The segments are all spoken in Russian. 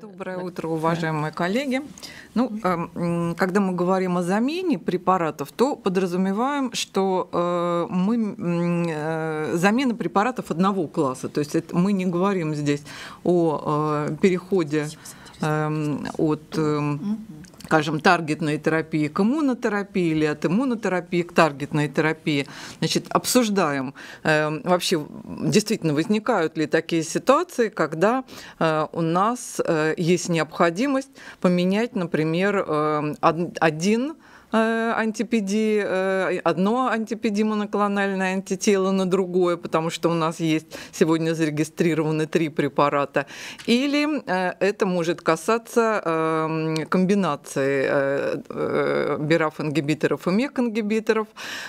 Доброе утро, уважаемые коллеги. Ну, эм, когда мы говорим о замене препаратов, то подразумеваем, что э, мы э, замена препаратов одного класса. То есть это, мы не говорим здесь о э, переходе эм, от эм, скажем, таргетной терапии к иммунотерапии или от иммунотерапии к таргетной терапии. Значит, обсуждаем, э, вообще действительно возникают ли такие ситуации, когда э, у нас э, есть необходимость поменять, например, э, один Э, антипеди, э, одно антипеди моноклональное антитело на другое, потому что у нас есть сегодня зарегистрированы три препарата. Или э, это может касаться эм, комбинации бираф-ингибиторов и мек-ингибиторов,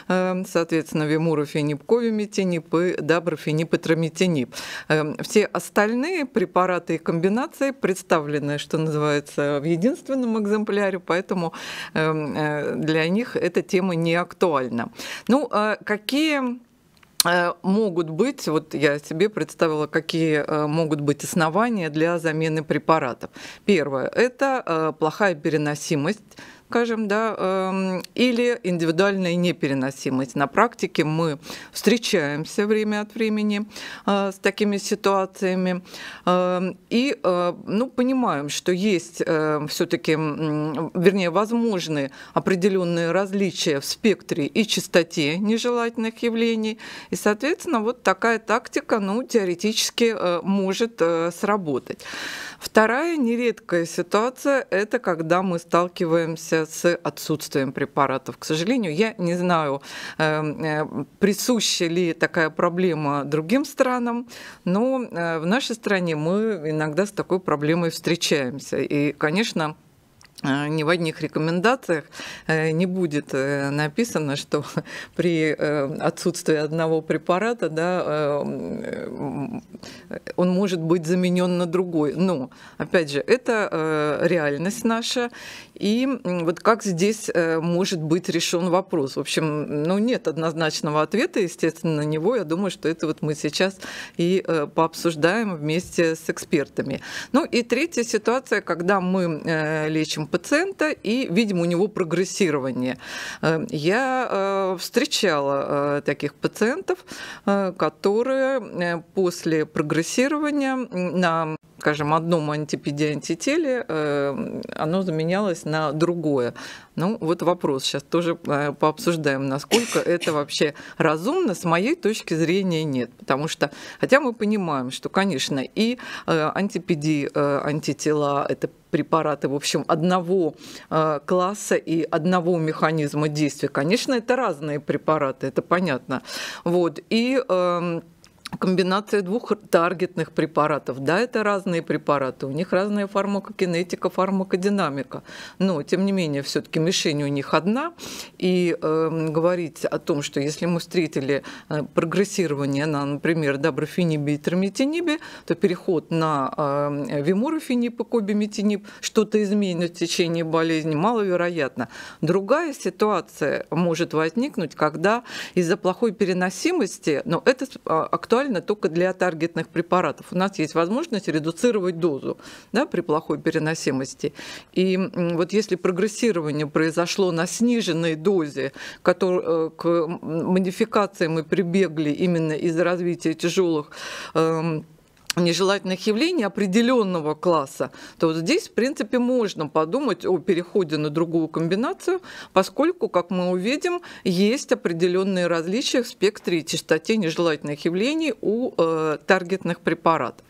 эм, соответственно, вимурофенип, ковиметинип и даброфенип и трамитинип. Эм, все остальные препараты и комбинации представлены, что называется, в единственном экземпляре, поэтому для них эта тема не актуальна. Ну, а какие э, могут быть, вот я себе представила, какие э, могут быть основания для замены препаратов. Первое – это э, плохая переносимость скажем, да, эм, или индивидуальная непереносимость. На практике мы встречаемся время от времени э, с такими ситуациями эм, и э, ну, понимаем, что есть э, все-таки, вернее, возможны определенные различия в спектре и частоте нежелательных явлений. И, соответственно, вот такая тактика, ну, теоретически может сработать. Вторая нередкая ситуация – это когда мы сталкиваемся с отсутствием препаратов. К сожалению, я не знаю, эм, э, присуща ли такая проблема другим странам, но э, в нашей стране мы иногда с такой проблемой встречаемся. И, конечно, а, ни в одних рекомендациях э, не будет э, написано, что при э, отсутствии одного препарата да, он может быть заменен на другой. Но, опять же, это реальность наша. И вот как здесь может быть решен вопрос? В общем, ну нет однозначного ответа, естественно, на него. Я думаю, что это вот мы сейчас и пообсуждаем вместе с экспертами. Ну и третья ситуация, когда мы лечим пациента, и, видимо, у него прогрессирование. Э, я э, встречала э, таких пациентов, которые после прогрессирования на скажем, одном антипедиантителе эм, оно заменялось на другое. Ну, вот вопрос сейчас тоже э, пообсуждаем, насколько это вообще разумно, с моей точки зрения нет. Потому что, хотя мы понимаем, что, конечно, и э, антипеди, э, антитела – это препараты, в общем, одного класса и одного механизма действия. Конечно, это разные препараты, это понятно. Вот. И эм, комбинация двух таргетных препаратов. Да, это разные препараты, у них разная фармакокинетика, фармакодинамика, но, тем не менее, все-таки мишень у них одна, и э, говорить о том, что если мы встретили э, прогрессирование на, например, доброфенибе и трамитинибе, то переход на э, эм, вимурофениб и кобиметиниб что-то изменит в течение болезни, маловероятно. Другая ситуация может возникнуть, когда из-за плохой переносимости, но это а, актуально актуально только для таргетных препаратов. У нас есть возможность редуцировать дозу да, при плохой переносимости. И вот если прогрессирование произошло на сниженной дозе, э, к модификациям мы прибегли именно из-за развития тяжелых эм, нежелательных явлений определенного класса, то вот здесь, в принципе, можно подумать о переходе на другую комбинацию, поскольку, как мы увидим, есть определенные различия в спектре и частоте нежелательных явлений у э, таргетных препаратов.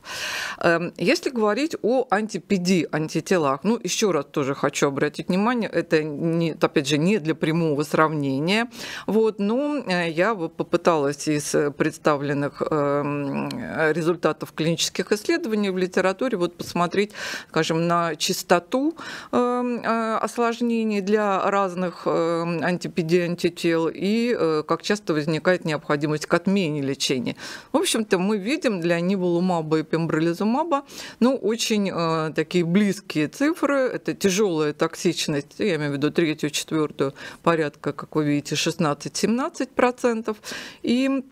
Э, если говорить о антипеди, антителах, ну, еще раз тоже хочу обратить внимание, это, не, опять же, не для прямого сравнения, вот, но э, я попыталась из представленных э, результатов клиники клинических исследований в литературе, вот посмотреть, скажем, на частоту эм, э, осложнений для разных эм, антипедиантител и э, как часто возникает необходимость к отмене лечения. В общем-то, мы видим для ниволумаба и пембролизумаба ну, очень э, такие близкие цифры. Это тяжелая токсичность, я имею в виду третью, четвертую порядка, как вы видите, 16-17%. И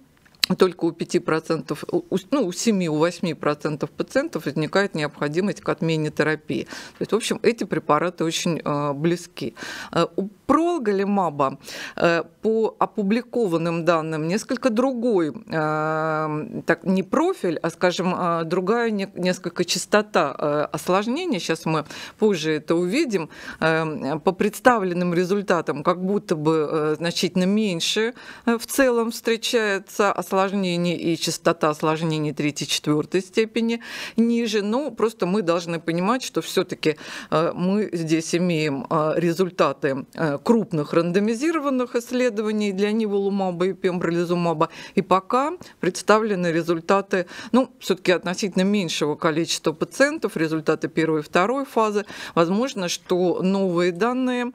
только у 5%, у, ну, у 7, у 8% пациентов возникает необходимость к отмене терапии. То есть, в общем, эти препараты очень э, близки. Э, у пролголимаба э, по опубликованным данным несколько другой, э, так, не профиль, а, скажем, э, другая не, несколько частота э, осложнений. Сейчас мы позже это увидим. Э, по представленным результатам как будто бы э, значительно меньше э, в целом встречается осложнение осложнений и частота осложнений третьей-четвертой степени ниже. Но ну, просто мы должны понимать, что все-таки э, мы здесь имеем э, результаты э, крупных рандомизированных исследований для ниволумаба и пембролизумаба. И пока представлены результаты, ну, все-таки относительно меньшего количества пациентов, результаты первой и второй фазы. Возможно, что новые данные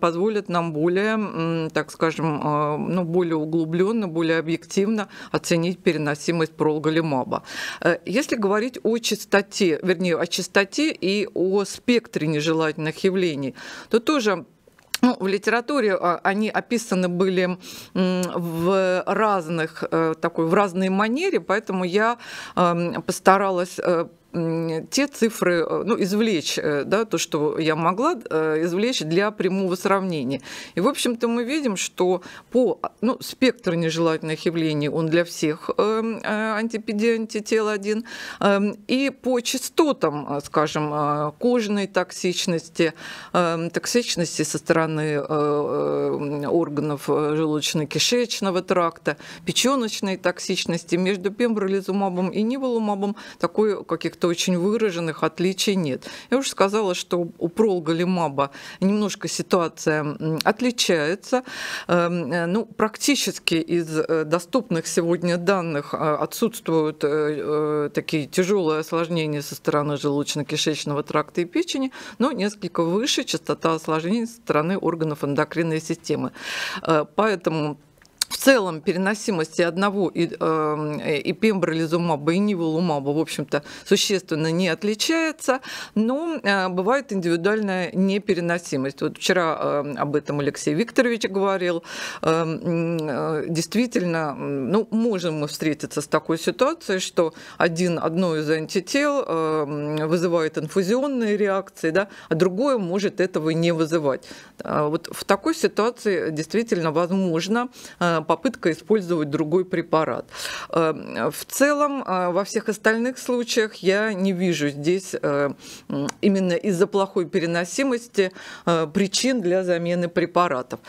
позволят нам более, так скажем, ну, более углубленно, более объективно оценить переносимость пролголимаба. Э, если говорить о частоте, вернее, о частоте и о спектре нежелательных явлений, то тоже ну, в литературе а, они описаны были в разных, э, такой, в разной манере, поэтому я эм, постаралась э, те цифры, э, ну, извлечь, э, да, то, что я могла э, извлечь для прямого сравнения. И, в общем-то, мы видим, что по, ну, спектр нежелательных явлений, он для всех антипедия, антител один, и по частотам, скажем, кожной токсичности, токсичности со стороны органов желудочно-кишечного тракта, печеночной токсичности между пембролизумабом и ниволумабом такой каких каких-то очень выраженных отличий нет. Я уже сказала, что у пролголимаба немножко ситуация отличается. Эм, э, ну, практически из э, доступных сегодня данных э, отсутствуют такие тяжелые осложнения со стороны желудочно-кишечного тракта и печени, но несколько выше частота осложнений со стороны органов эндокринной системы. Поэтому в целом переносимости одного и, эм, э, и пембролизумаба, и ниволумаба, в общем-то, существенно не отличается, но э, бывает индивидуальная непереносимость. Вот вчера э, об этом Алексей Викторович говорил. Э, э, действительно, ну, можем мы встретиться с такой ситуацией, что один, одно из антител э, вызывает инфузионные реакции, да, а другое может этого не вызывать. Э, вот в такой ситуации действительно возможно э, попытка использовать другой препарат. Эм, в целом, э, во всех остальных случаях я не вижу здесь э, именно из-за плохой переносимости э, причин для замены препаратов.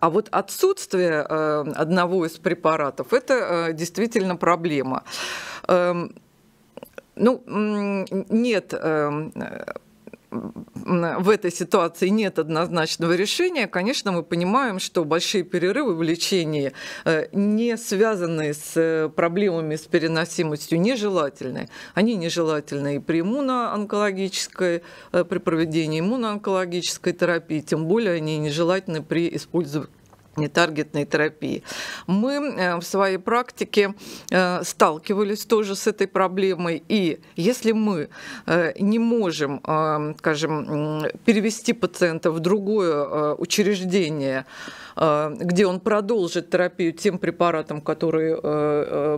А вот отсутствие одного из препаратов – это действительно проблема. Эм, ну, нет, эм, в этой ситуации нет однозначного решения, конечно, мы понимаем, что большие перерывы в лечении, э, не связанные с э, проблемами с переносимостью, нежелательны. Они нежелательны и при иммуноонкологической, э, при проведении иммуноонкологической терапии, тем более они нежелательны при использовании нетаргетной терапии. Мы э, в своей практике э, сталкивались тоже с этой проблемой, и если мы э, не можем, скажем, перевести пациента в другое учреждение, где он продолжит терапию тем препаратом, который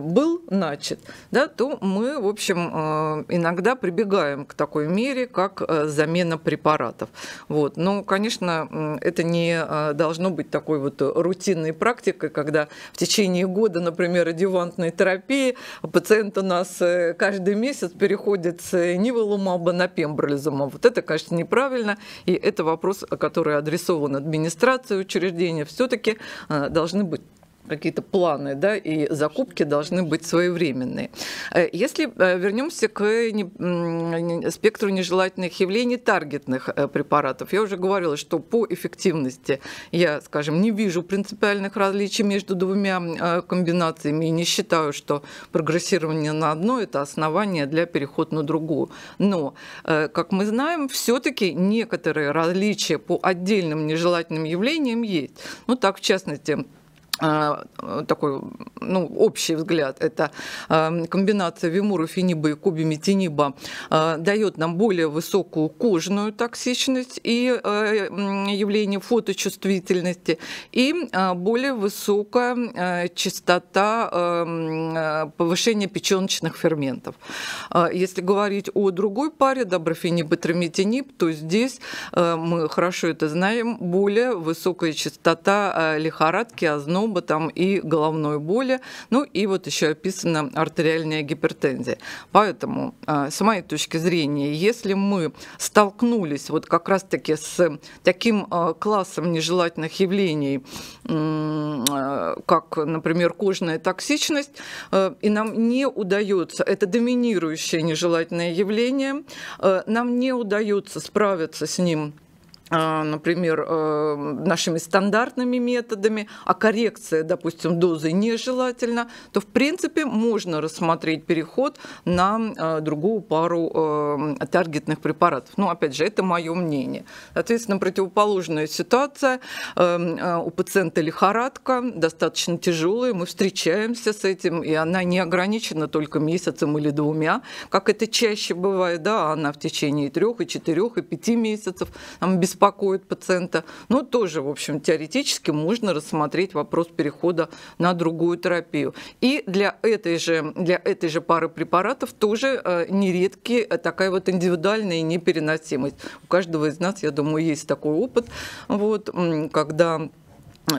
был начат, да, то мы, в общем, иногда прибегаем к такой мере, как замена препаратов. Вот. Но, конечно, это не должно быть такой вот рутинной практикой, когда в течение года, например, одевантной терапии пациент у нас э, каждый месяц переходит с э, ниволумаба на пембролизума. Вот это, конечно, неправильно, и это вопрос, который адресован администрации учреждения, все-таки э, должны быть какие-то планы, да, и закупки должны быть своевременные. Э, если э, вернемся к спектру нежелательных явлений таргетных э, препаратов, я уже говорила, что по эффективности я, скажем, не вижу принципиальных различий между двумя комбинациями и не считаю, что прогрессирование на одно – это основание для перехода на другую. Но, как мы знаем, все-таки некоторые различия по отдельным нежелательным явлениям есть. Ну, так, в частности, а, такой ну, общий взгляд, это а, комбинация вимуру, финиба и куби метиниба а, дает нам более высокую кожную токсичность и э, явление фоточувствительности, и более высокая частота повышения печеночных ферментов. Если говорить о другой паре, доброфениб и трометиниб, то здесь мы хорошо это знаем, более высокая частота лихорадки, озноба, сугроба там и головной боли, ну и вот еще описана артериальная гипертензия. Поэтому, а, с моей точки зрения, если мы столкнулись вот как раз-таки с таким а, классом нежелательных явлений, а, как, например, кожная токсичность, э, и нам не удается, это доминирующее нежелательное явление, э, нам не удается справиться с ним а, например, э, нашими стандартными методами, а коррекция, допустим, дозы нежелательна, то, в принципе, можно рассмотреть переход на э, другую пару э, таргетных препаратов. Ну, опять же, это мое мнение. Соответственно, противоположная ситуация. У пациента лихорадка, достаточно тяжелая, мы встречаемся с этим, и она не ограничена только месяцем или двумя, как это чаще бывает, да, она в течение трех, и четырех, и пяти месяцев, там, без беспокоит пациента. Но ну, тоже, в общем, теоретически можно рассмотреть вопрос перехода на другую терапию. И для этой же, для этой же пары препаратов тоже э, нередки э, такая вот индивидуальная непереносимость. У каждого из нас, я думаю, есть такой опыт, вот, когда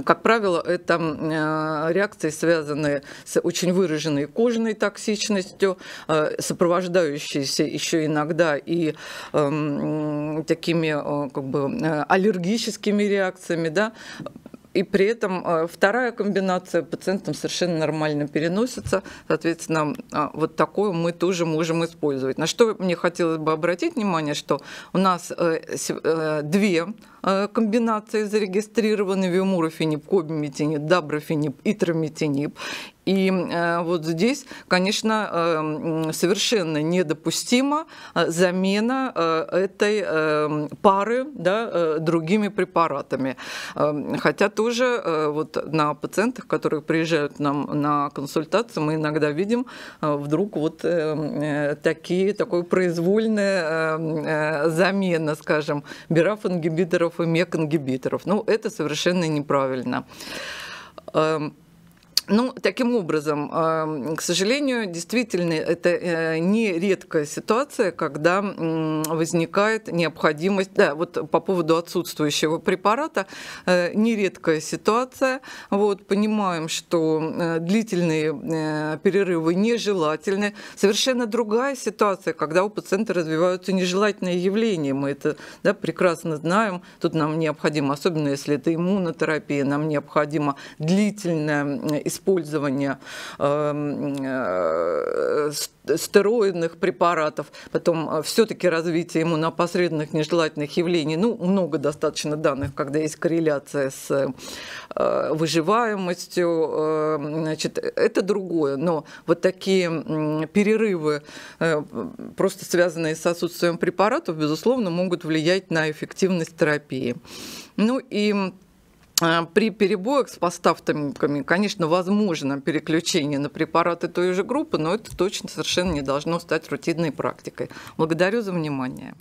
как правило, это э, реакции, связанные с очень выраженной кожной токсичностью, э, сопровождающиеся еще иногда и эм, такими э, как бы, аллергическими реакциями. Да? и при этом вторая комбинация пациентам совершенно нормально переносится. Соответственно, вот такое мы тоже можем использовать. На что мне хотелось бы обратить внимание, что у нас две Э, комбинации зарегистрированы виумурофенип, кобимитинип, даброфенип, итрометинип. И э, вот здесь, конечно, э, совершенно недопустима замена этой пары да, другими препаратами. Хотя тоже вот на пациентах, которые приезжают нам на консультацию, мы иногда видим вдруг вот такие, такой произвольная замена, скажем, бираф и мек-ингибиторов. Ну, это совершенно неправильно. Эм, ну, таким образом, эм, к сожалению, действительно, это э, не редкая ситуация, когда возникает необходимость, да, вот по поводу отсутствующего препарата, э, нередкая ситуация. Вот, понимаем, что э, длительные перерывы нежелательны. Совершенно другая ситуация, когда у пациента развиваются нежелательные явления. Мы это да, прекрасно знаем. Тут нам необходимо, особенно если это иммунотерапия, нам необходимо длительное использование использования эм, э, стероидных препаратов, потом э, все-таки развитие иммунопосредственных нежелательных явлений. Ну, много достаточно данных, когда есть корреляция с э, выживаемостью. Эм, значит, это другое, но вот такие перерывы, просто связанные с отсутствием препаратов, безусловно, могут влиять на эффективность терапии. Ну и а, при перебоях с поставками, конечно, возможно переключение на препараты той же группы, но это точно совершенно не должно стать рутинной практикой. Благодарю за внимание.